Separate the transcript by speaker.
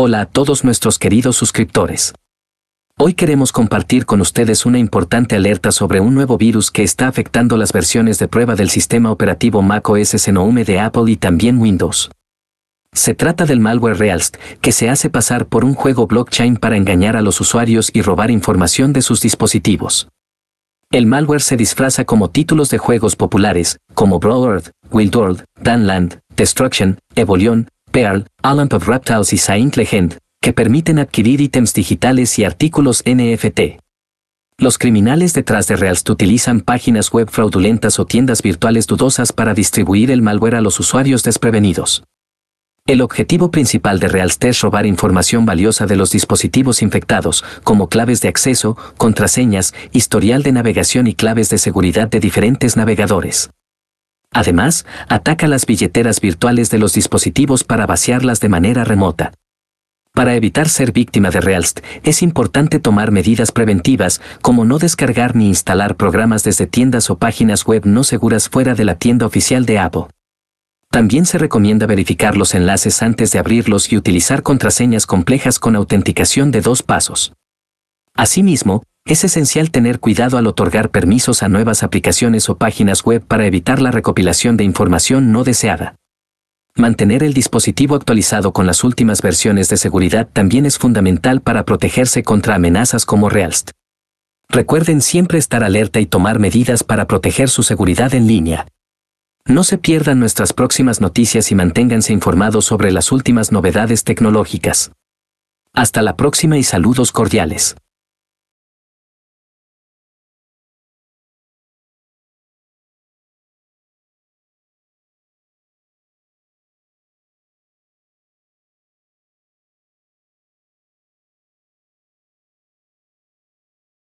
Speaker 1: Hola a todos nuestros queridos suscriptores. Hoy queremos compartir con ustedes una importante alerta sobre un nuevo virus que está afectando las versiones de prueba del sistema operativo macOS Xenome de Apple y también Windows. Se trata del malware Realst, que se hace pasar por un juego blockchain para engañar a los usuarios y robar información de sus dispositivos. El malware se disfraza como títulos de juegos populares, como Broad Earth, Wild World, Danland, Destruction, Evolion, Pearl, Alamp of Reptiles y Saint Legend, que permiten adquirir ítems digitales y artículos NFT. Los criminales detrás de Realst utilizan páginas web fraudulentas o tiendas virtuales dudosas para distribuir el malware a los usuarios desprevenidos. El objetivo principal de Realst es robar información valiosa de los dispositivos infectados, como claves de acceso, contraseñas, historial de navegación y claves de seguridad de diferentes navegadores. Además, ataca las billeteras virtuales de los dispositivos para vaciarlas de manera remota. Para evitar ser víctima de Realst, es importante tomar medidas preventivas como no descargar ni instalar programas desde tiendas o páginas web no seguras fuera de la tienda oficial de Apple. También se recomienda verificar los enlaces antes de abrirlos y utilizar contraseñas complejas con autenticación de dos pasos. Asimismo, es esencial tener cuidado al otorgar permisos a nuevas aplicaciones o páginas web para evitar la recopilación de información no deseada. Mantener el dispositivo actualizado con las últimas versiones de seguridad también es fundamental para protegerse contra amenazas como Realst. Recuerden siempre estar alerta y tomar medidas para proteger su seguridad en línea. No se pierdan nuestras próximas noticias y manténganse informados sobre las últimas novedades tecnológicas. Hasta la próxima y saludos cordiales.